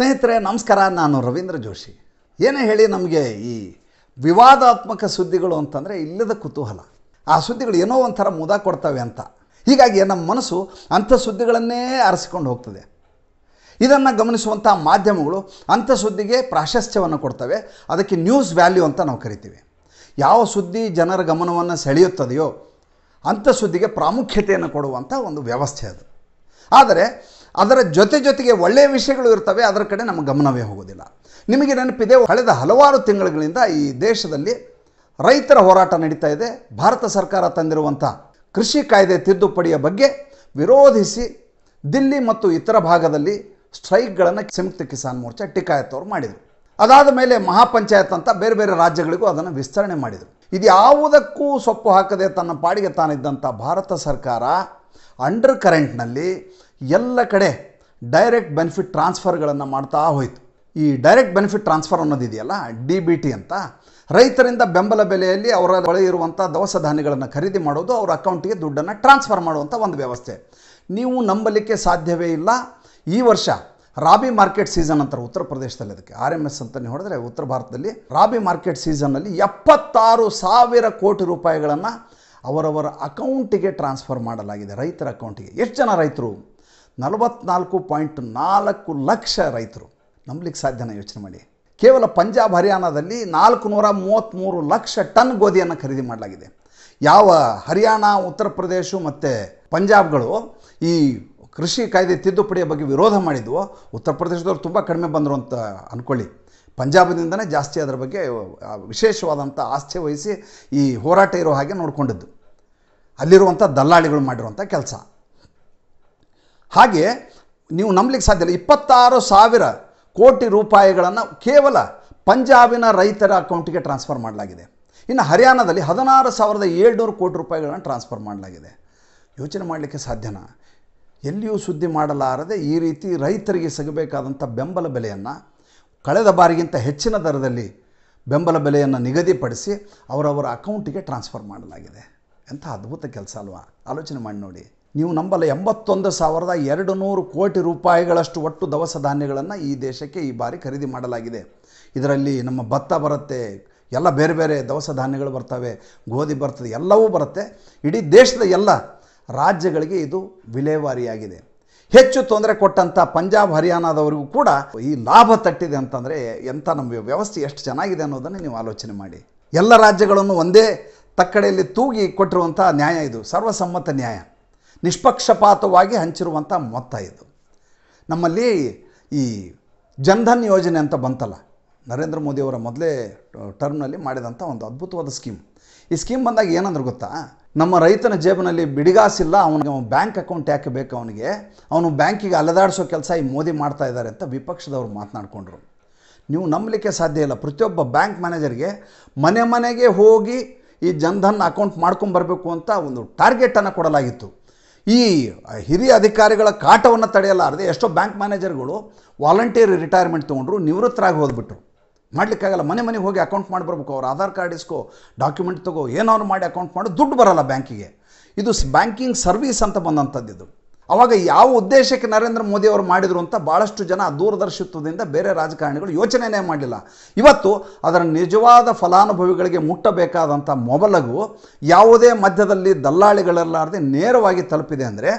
ಸ್ನೇಹಿತರೆ ನಮಸ್ಕಾರ ನಾನು ರವೀಂದ್ರ ಜೋಶಿ ಏನೇ ಹೇಳಿ ನಮಗೆ ಈ ವಿವಾದಾತ್ಮಕ ಸುದ್ದಿಗಳು ಅಂತಂದರೆ ಇಲ್ಲದ ಕುತೂಹಲ ಆ ಸುದ್ದಿಗಳು ಏನೋ ಒಂಥರ ಮುದ ಕೊಡ್ತವೆ ಅಂತ ಹೀಗಾಗಿ ನಮ್ಮ ಮನಸ್ಸು ಅಂಥ ಸುದ್ದಿಗಳನ್ನೇ ಆರಿಸಿಕೊಂಡು ಹೋಗ್ತದೆ ಇದನ್ನು ಗಮನಿಸುವಂಥ ಮಾಧ್ಯಮಗಳು ಅಂಥ ಸುದ್ದಿಗೆ ಪ್ರಾಶಸ್ತ್ಯವನ್ನು ಕೊಡ್ತವೆ ಅದಕ್ಕೆ ನ್ಯೂಸ್ ವ್ಯಾಲ್ಯೂ ಅಂತ ನಾವು ಕರಿತೀವಿ ಯಾವ ಸುದ್ದಿ ಜನರ ಗಮನವನ್ನು ಸೆಳೆಯುತ್ತದೆಯೋ ಅಂಥ ಸುದ್ದಿಗೆ ಪ್ರಾಮುಖ್ಯತೆಯನ್ನು ಕೊಡುವಂಥ ಒಂದು ವ್ಯವಸ್ಥೆ ಅದು ಆದರೆ ಅದರ ಜೊತೆ ಜೊತೆಗೆ ಒಳ್ಳೆಯ ವಿಷಯಗಳು ಇರ್ತವೆ ಅದರ ಕಡೆ ನಮ್ಮ ಗಮನವೇ ಹೋಗೋದಿಲ್ಲ ನಿಮಗೆ ನೆನಪಿದೆ ಕಳೆದ ಹಲವಾರು ತಿಂಗಳುಗಳಿಂದ ಈ ದೇಶದಲ್ಲಿ ರೈತರ ಹೋರಾಟ ನಡೀತಾ ಇದೆ ಭಾರತ ಸರ್ಕಾರ ತಂದಿರುವಂಥ ಕೃಷಿ ಕಾಯ್ದೆ ತಿದ್ದುಪಡಿಯ ಬಗ್ಗೆ ವಿರೋಧಿಸಿ ದಿಲ್ಲಿ ಮತ್ತು ಇತರ ಭಾಗದಲ್ಲಿ ಸ್ಟ್ರೈಕ್ಗಳನ್ನು ಸಂಯುಕ್ತ ಕಿಸಾನ್ ಮೋರ್ಚಾ ಟಿಕಾಯತ್ತವರು ಮಾಡಿದರು ಅದಾದ ಮೇಲೆ ಮಹಾಪಂಚಾಯತ್ ಅಂತ ಬೇರೆ ಬೇರೆ ರಾಜ್ಯಗಳಿಗೂ ಅದನ್ನು ವಿಸ್ತರಣೆ ಮಾಡಿದರು ಇದ್ಯಾವುದಕ್ಕೂ ಸೊಪ್ಪು ಹಾಕದೆ ತನ್ನ ಪಾಡಿಗೆ ತಾನಿದ್ದಂಥ ಭಾರತ ಸರ್ಕಾರ ಅಂಡರ್ ಕರೆಂಟ್ನಲ್ಲಿ ಎಲ್ಲ ಕಡೆ ಡೈರೆಕ್ಟ್ ಬೆನಿಫಿಟ್ ಟ್ರಾನ್ಸ್ಫರ್ಗಳನ್ನು ಮಾಡ್ತಾ ಹೋಯಿತು ಈ ಡೈರೆಕ್ಟ್ ಬೆನಿಫಿಟ್ ಟ್ರಾನ್ಸ್ಫರ್ ಅನ್ನೋದಿದೆಯಲ್ಲ ಡಿ ಬಿ ಟಿ ಅಂತ ರೈತರಿಂದ ಬೆಂಬಲ ಬೆಲೆಯಲ್ಲಿ ಅವರ ಬಳಿ ಇರುವಂಥ ದವಸ ಧಾನ್ಯಗಳನ್ನು ಖರೀದಿ ಮಾಡೋದು ಅವರ ಅಕೌಂಟಿಗೆ ದುಡ್ಡನ್ನು ಟ್ರಾನ್ಸ್ಫರ್ ಮಾಡುವಂಥ ಒಂದು ವ್ಯವಸ್ಥೆ ನೀವು ನಂಬಲಿಕ್ಕೆ ಸಾಧ್ಯವೇ ಇಲ್ಲ ಈ ವರ್ಷ ರಾಬಿ ಮಾರ್ಕೆಟ್ ಸೀಸನ್ ಅಂತಾರೆ ಉತ್ತರ ಪ್ರದೇಶದಲ್ಲಿ ಅದಕ್ಕೆ ಆರ್ ಎಮ್ ಎಸ್ ಅಂತಲೇ ಹೊಡೆದ್ರೆ ಉತ್ತರ ಭಾರತದಲ್ಲಿ ರಾಬಿ ಮಾರ್ಕೆಟ್ ಸೀಸನ್ನಲ್ಲಿ ಎಪ್ಪತ್ತಾರು ಸಾವಿರ ಕೋಟಿ ರೂಪಾಯಿಗಳನ್ನು ಅವರವರ ಅಕೌಂಟಿಗೆ ಟ್ರಾನ್ಸ್ಫರ್ ಮಾಡಲಾಗಿದೆ ರೈತರ ಅಕೌಂಟಿಗೆ ಎಷ್ಟು ಜನ ರೈತರು ನಲವತ್ನಾಲ್ಕು ಪಾಯಿಂಟ್ ನಾಲ್ಕು ಲಕ್ಷ ರೈತರು ನಂಬಲಿಕ್ಕೆ ಸಾಧ್ಯನ ಯೋಚನೆ ಮಾಡಿ ಕೇವಲ ಪಂಜಾಬ್ ಹರಿಯಾಣದಲ್ಲಿ ನಾಲ್ಕು ನೂರ ಮೂವತ್ತ್ಮೂರು ಲಕ್ಷ ಟನ್ ಗೋಧಿಯನ್ನು ಖರೀದಿ ಮಾಡಲಾಗಿದೆ ಯಾವ ಹರಿಯಾಣ ಉತ್ತರ ಪ್ರದೇಶ ಮತ್ತು ಪಂಜಾಬ್ಗಳು ಈ ಕೃಷಿ ಕಾಯ್ದೆ ತಿದ್ದುಪಡಿಯ ಬಗ್ಗೆ ವಿರೋಧ ಮಾಡಿದ್ವು ಉತ್ತರ ಪ್ರದೇಶದವ್ರು ತುಂಬ ಕಡಿಮೆ ಬಂದರು ಅಂತ ಅಂದ್ಕೊಳ್ಳಿ ಪಂಜಾಬದಿಂದನೇ ಜಾಸ್ತಿ ಅದರ ಬಗ್ಗೆ ವಿಶೇಷವಾದಂಥ ಆಸ್ತಿ ವಹಿಸಿ ಈ ಹೋರಾಟ ಇರೋ ಹಾಗೆ ನೋಡಿಕೊಂಡಿದ್ದು ಅಲ್ಲಿರುವಂಥ ದಲ್ಲಾಳಿಗಳು ಮಾಡಿರುವಂಥ ಕೆಲಸ ಹಾಗೆ ನೀವು ನಂಬಲಿಕ್ಕೆ ಸಾಧ್ಯ ಇಲ್ಲ ಇಪ್ಪತ್ತಾರು ಸಾವಿರ ಕೋಟಿ ರೂಪಾಯಿಗಳನ್ನು ಕೇವಲ ಪಂಜಾಬಿನ ರೈತರ ಅಕೌಂಟಿಗೆ ಟ್ರಾನ್ಸ್ಫರ್ ಮಾಡಲಾಗಿದೆ ಇನ್ನು ಹರಿಯಾಣದಲ್ಲಿ ಹದಿನಾರು ಸಾವಿರದ ಏಳ್ನೂರು ಕೋಟಿ ರೂಪಾಯಿಗಳನ್ನು ಟ್ರಾನ್ಸ್ಫರ್ ಮಾಡಲಾಗಿದೆ ಯೋಚನೆ ಮಾಡಲಿಕ್ಕೆ ಸಾಧ್ಯನಾ ಎಲ್ಲಿಯೂ ಸುದ್ದಿ ಮಾಡಲಾರದೆ ಈ ರೀತಿ ರೈತರಿಗೆ ಸಿಗಬೇಕಾದಂಥ ಬೆಂಬಲ ಬೆಲೆಯನ್ನು ಕಳೆದ ಬಾರಿಗಿಂತ ಹೆಚ್ಚಿನ ದರದಲ್ಲಿ ಬೆಂಬಲ ಬೆಲೆಯನ್ನು ನಿಗದಿಪಡಿಸಿ ಅವರವರ ಅಕೌಂಟಿಗೆ ಟ್ರಾನ್ಸ್ಫರ್ ಮಾಡಲಾಗಿದೆ ಎಂಥ ಅದ್ಭುತ ಕೆಲಸ ಅಲ್ವಾ ಆಲೋಚನೆ ಮಾಡಿ ನೋಡಿ ನೀವು ನಂಬಲ್ಲ ಎಂಬತ್ತೊಂದು ಸಾವಿರದ ಎರಡು ನೂರು ಕೋಟಿ ರೂಪಾಯಿಗಳಷ್ಟು ಒಟ್ಟು ದವಸ ಧಾನ್ಯಗಳನ್ನು ಈ ದೇಶಕ್ಕೆ ಈ ಬಾರಿ ಖರೀದಿ ಮಾಡಲಾಗಿದೆ ಇದರಲ್ಲಿ ನಮ್ಮ ಭತ್ತ ಬರುತ್ತೆ ಎಲ್ಲ ಬೇರೆ ಬೇರೆ ದವಸ ಧಾನ್ಯಗಳು ಬರ್ತವೆ ಗೋಧಿ ಬರ್ತದೆ ಎಲ್ಲವೂ ಬರುತ್ತೆ ಇಡೀ ದೇಶದ ಎಲ್ಲ ರಾಜ್ಯಗಳಿಗೆ ಇದು ವಿಲೇವಾರಿಯಾಗಿದೆ ಹೆಚ್ಚು ತೊಂದರೆ ಕೊಟ್ಟಂಥ ಪಂಜಾಬ್ ಹರಿಯಾಣದವರಿಗೂ ಕೂಡ ಈ ಲಾಭ ತಟ್ಟಿದೆ ಅಂತಂದರೆ ಎಂಥ ನಮ್ಮ ವ್ಯವಸ್ಥೆ ಎಷ್ಟು ಚೆನ್ನಾಗಿದೆ ಅನ್ನೋದನ್ನು ನೀವು ಆಲೋಚನೆ ಮಾಡಿ ಎಲ್ಲ ರಾಜ್ಯಗಳನ್ನು ಒಂದೇ ತಕ್ಕಡೆಯಲ್ಲಿ ತೂಗಿ ಕೊಟ್ಟಿರುವಂಥ ನ್ಯಾಯ ಇದು ಸರ್ವಸಮ್ಮತ ನ್ಯಾಯ ನಿಷ್ಪಕ್ಷಪಾತವಾಗಿ ಹಂಚಿರುವಂಥ ಮೊತ್ತ ಇದು ನಮ್ಮಲ್ಲಿ ಈ ಜನ್ಧನ್ ಯೋಜನೆ ಅಂತ ಬಂತಲ್ಲ ನರೇಂದ್ರ ಮೋದಿಯವರ ಮೊದಲೇ ಟರ್ಮ್ನಲ್ಲಿ ಮಾಡಿದಂಥ ಒಂದು ಅದ್ಭುತವಾದ ಸ್ಕೀಮ್ ಈ ಸ್ಕೀಮ್ ಬಂದಾಗ ಏನಂದ್ರೆ ಗೊತ್ತಾ ನಮ್ಮ ರೈತನ ಜೇಬಿನಲ್ಲಿ ಬಿಡಿಗಾಸಿಲ್ಲ ಅವನಿಗೆ ಅವನ ಬ್ಯಾಂಕ್ ಅಕೌಂಟ್ ಯಾಕೆ ಬೇಕು ಅವನಿಗೆ ಅವನು ಬ್ಯಾಂಕಿಗೆ ಅಲೆದಾಡಿಸೋ ಕೆಲಸ ಈ ಮೋದಿ ಮಾಡ್ತಾ ಇದ್ದಾರೆ ಅಂತ ವಿಪಕ್ಷದವರು ಮಾತನಾಡಿಕೊಂಡ್ರು ನೀವು ನಂಬಲಿಕ್ಕೆ ಸಾಧ್ಯ ಇಲ್ಲ ಪ್ರತಿಯೊಬ್ಬ ಬ್ಯಾಂಕ್ ಮ್ಯಾನೇಜರ್ಗೆ ಮನೆ ಮನೆಗೆ ಹೋಗಿ ಈ ಜನ್ಧನ್ ಅಕೌಂಟ್ ಮಾಡ್ಕೊಂಡು ಅಂತ ಒಂದು ಟಾರ್ಗೆಟನ್ನು ಕೊಡಲಾಗಿತ್ತು ಈ ಹಿರಿಯ ಅಧಿಕಾರಿಗಳ ಕಾಟವನ್ನು ತಡೆಯಲಾರದೆ ಎಷ್ಟೋ ಬ್ಯಾಂಕ್ ಮ್ಯಾನೇಜರ್ಗಳು ವಾಲಂಟಿಯರ್ ರಿಟೈರ್ಮೆಂಟ್ ತೊಗೊಂಡ್ರು ನಿವೃತ್ತರಾಗಿ ಹೋದ್ಬಿಟ್ರು ಮಾಡಲಿಕ್ಕಾಗಲ್ಲ ಮನೆ ಮನೆಗೆ ಹೋಗಿ ಅಕೌಂಟ್ ಮಾಡಿ ಬರ್ಬೇಕು ಅವ್ರು ಆಧಾರ್ ಕಾರ್ಡ್ ಇಸ್ಕೋ ಡಾಕ್ಯುಮೆಂಟ್ ತಗೋ ಏನಾದ್ರು ಮಾಡಿ ಅಕೌಂಟ್ ಮಾಡು ದುಡ್ಡು ಬರಲ್ಲ ಬ್ಯಾಂಕಿಗೆ ಇದು ಬ್ಯಾಂಕಿಂಗ್ ಸರ್ವಿಸ್ ಅಂತ ಬಂದಂಥದ್ದು ಅವಾಗ ಯಾವ ಉದ್ದೇಶಕ್ಕೆ ನರೇಂದ್ರ ಮೋದಿ ಅವರು ಮಾಡಿದರು ಅಂತ ಭಾಳಷ್ಟು ಜನ ದೂರದರ್ಶಿತ್ವದಿಂದ ಬೇರೆ ರಾಜಕಾರಣಿಗಳು ಯೋಚನೆಯೇ ಮಾಡಲಿಲ್ಲ ಇವತ್ತು ಅದರ ನಿಜವಾದ ಫಲಾನುಭವಿಗಳಿಗೆ ಮುಟ್ಟಬೇಕಾದಂಥ ಮೊಬಲಗು ಯಾವುದೇ ಮಧ್ಯದಲ್ಲಿ ದಲ್ಲಾಳಿಗಳಲ್ಲಾರದೆ ನೇರವಾಗಿ ತಲುಪಿದೆ ಅಂದರೆ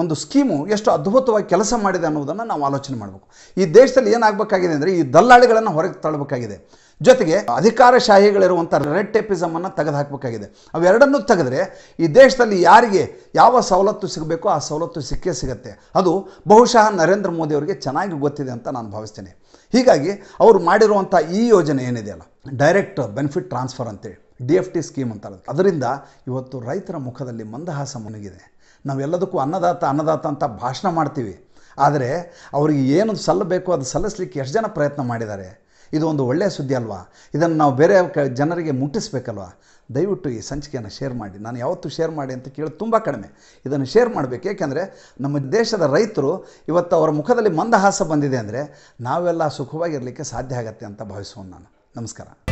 ಒಂದು ಸ್ಕೀಮು ಎಷ್ಟು ಅದ್ಭುತವಾಗಿ ಕೆಲಸ ಮಾಡಿದೆ ಅನ್ನೋದನ್ನು ನಾವು ಆಲೋಚನೆ ಮಾಡಬೇಕು ಈ ದೇಶದಲ್ಲಿ ಏನಾಗಬೇಕಾಗಿದೆ ಅಂದರೆ ಈ ದಲ್ಲಾಳಿಗಳನ್ನು ಹೊರಗೆ ತಳ್ಳಬೇಕಾಗಿದೆ ಜೊತೆಗೆ ಅಧಿಕಾರಶಾಹಿಗಳಿರುವಂಥ ರೆಡ್ ಟೆಪಿಸಮನ್ನು ತೆಗೆದುಹಾಕಬೇಕಾಗಿದೆ ಹಾಕಬೇಕಾಗಿದೆ ಅವೆರಡನ್ನೂ ತೆಗೆದ್ರೆ ಈ ದೇಶದಲ್ಲಿ ಯಾರಿಗೆ ಯಾವ ಸವಲತ್ತು ಸಿಗಬೇಕೋ ಆ ಸವಲತ್ತು ಸಿಕ್ಕೇ ಸಿಗುತ್ತೆ ಅದು ಬಹುಶಃ ನರೇಂದ್ರ ಮೋದಿ ಅವರಿಗೆ ಚೆನ್ನಾಗಿ ಗೊತ್ತಿದೆ ಅಂತ ನಾನು ಭಾವಿಸ್ತೇನೆ ಹೀಗಾಗಿ ಅವರು ಮಾಡಿರುವಂಥ ಈ ಯೋಜನೆ ಏನಿದೆಯಲ್ಲ ಡೈರೆಕ್ಟ್ ಬೆನಿಫಿಟ್ ಟ್ರಾನ್ಸ್ಫರ್ ಅಂತೇಳಿ ಡಿ ಎಫ್ ಟಿ ಸ್ಕೀಮ್ ಅಂತ ಅದರಿಂದ ಇವತ್ತು ರೈತರ ಮುಖದಲ್ಲಿ ಮಂದಹಾಸ ಮುನಿಗಿದೆ ನಾವೆಲ್ಲದಕ್ಕೂ ಅನ್ನದಾತ ಅನ್ನದಾತ ಅಂತ ಭಾಷಣ ಮಾಡ್ತೀವಿ ಆದರೆ ಅವರಿಗೆ ಏನು ಸಲ್ಲಬೇಕು ಅದು ಸಲ್ಲಿಸ್ಲಿಕ್ಕೆ ಎಷ್ಟು ಜನ ಪ್ರಯತ್ನ ಮಾಡಿದ್ದಾರೆ ಇದು ಒಂದು ಒಳ್ಳೆಯ ಸುದ್ದಿ ಅಲ್ವಾ ಇದನ್ನು ನಾವು ಬೇರೆ ಕ ಜನರಿಗೆ ಮುಟ್ಟಿಸ್ಬೇಕಲ್ವಾ ದಯವಿಟ್ಟು ಈ ಸಂಚಿಕೆಯನ್ನು ಶೇರ್ ಮಾಡಿ ನಾನು ಯಾವತ್ತೂ ಶೇರ್ ಮಾಡಿ ಅಂತ ಕೇಳಿ ತುಂಬ ಕಡಿಮೆ ಇದನ್ನು ಶೇರ್ ಮಾಡಬೇಕು ಏಕೆಂದರೆ ನಮ್ಮ ದೇಶದ ರೈತರು ಇವತ್ತು ಅವರ ಮುಖದಲ್ಲಿ ಮಂದಹಾಸ ಬಂದಿದೆ ಅಂದರೆ ನಾವೆಲ್ಲ ಸುಖವಾಗಿರಲಿಕ್ಕೆ ಸಾಧ್ಯ ಆಗತ್ತೆ ಅಂತ ಭಾವಿಸುವ ನಾನು ನಮಸ್ಕಾರ